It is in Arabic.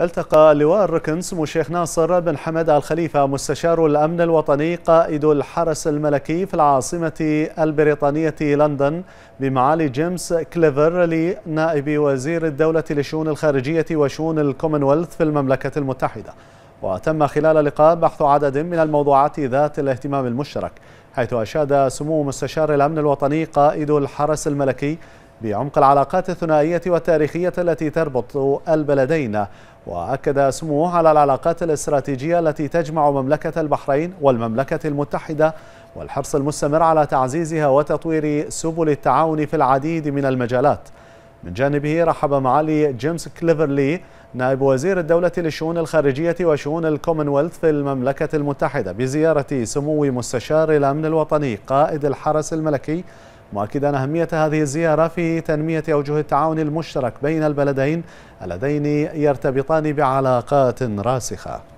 التقى لواء سمو الشيخ ناصر بن حمد الخليفة مستشار الأمن الوطني قائد الحرس الملكي في العاصمة البريطانية لندن بمعالي جيمس كليفر نائب وزير الدولة لشؤون الخارجية وشؤون الكومنولث في المملكة المتحدة وتم خلال اللقاء بحث عدد من الموضوعات ذات الاهتمام المشترك حيث أشاد سمو مستشار الأمن الوطني قائد الحرس الملكي بعمق العلاقات الثنائية والتاريخية التي تربط البلدين وأكد سموه على العلاقات الاستراتيجية التي تجمع مملكة البحرين والمملكة المتحدة والحرص المستمر على تعزيزها وتطوير سبل التعاون في العديد من المجالات من جانبه رحب معالي جيمس كليفرلي نائب وزير الدولة للشؤون الخارجية وشؤون الكومنولث في المملكة المتحدة بزيارة سمو مستشار الأمن الوطني قائد الحرس الملكي مؤكدا أهمية هذه الزيارة في تنمية أوجه التعاون المشترك بين البلدين اللذين يرتبطان بعلاقات راسخة